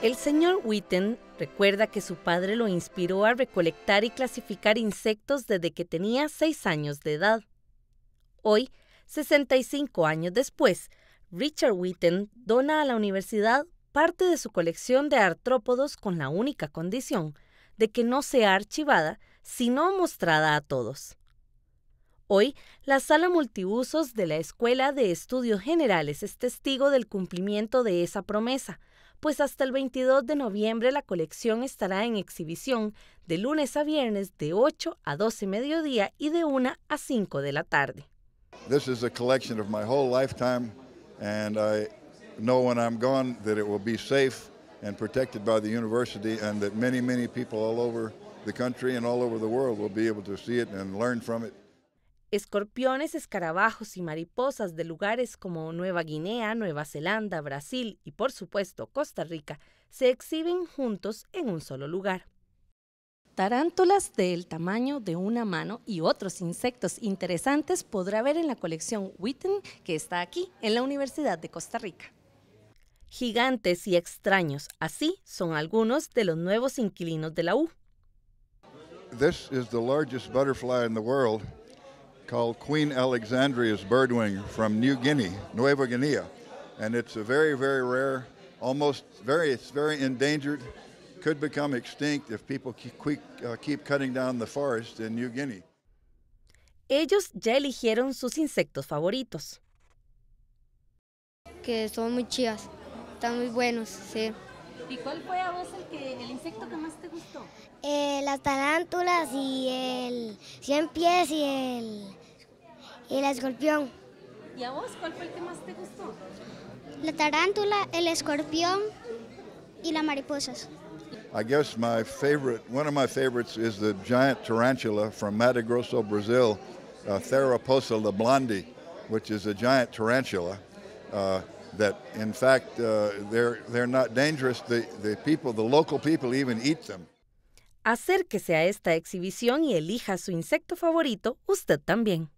El señor Witten recuerda que su padre lo inspiró a recolectar y clasificar insectos desde que tenía seis años de edad. Hoy, 65 años después, Richard Witten dona a la universidad parte de su colección de artrópodos con la única condición de que no sea archivada, sino mostrada a todos. Hoy, la sala multiusos de la Escuela de Estudios Generales es testigo del cumplimiento de esa promesa, pues hasta el 22 de noviembre la colección estará en exhibición de lunes a viernes de 8 a 12 mediodía y de 1 a 5 de la tarde. This is a collection of my whole lifetime and I know when I'm gone that it will be safe and protected by the university and that many many people all over the country and all over the world will be able to see it and learn from it. Escorpiones, escarabajos y mariposas de lugares como Nueva Guinea, Nueva Zelanda, Brasil y por supuesto Costa Rica se exhiben juntos en un solo lugar. Tarántulas del tamaño de una mano y otros insectos interesantes podrá ver en la colección Witten que está aquí en la Universidad de Costa Rica. Gigantes y extraños, así son algunos de los nuevos inquilinos de la U. This is the largest butterfly in the world called Queen Alexandria's birdwing from New Guinea, Nueva Guinea. And it's a very, very rare, almost very, it's very endangered, could become extinct if people keep, uh, keep cutting down the forest in New Guinea. Ellos ya eligieron sus insectos favoritos. Que son muy chidas, están muy buenos, sí. ¿Y cuál fue a vos el, que, el insecto que más te gustó? Eh, las tarántulas y el cien pies y el el escorpión. ¿Y a vos cuál fue el que más te gustó? La tarántula, el escorpión y las mariposas. I guess my favorite, one of my favorites is the giant tarantula from Mato Grosso, Brazil, uh, Theraposa which is a giant tarantula uh, that, in fact, uh, they're, they're not dangerous. The, the people, the local people even eat them. Acérquese a esta exhibición y elija su insecto favorito usted también.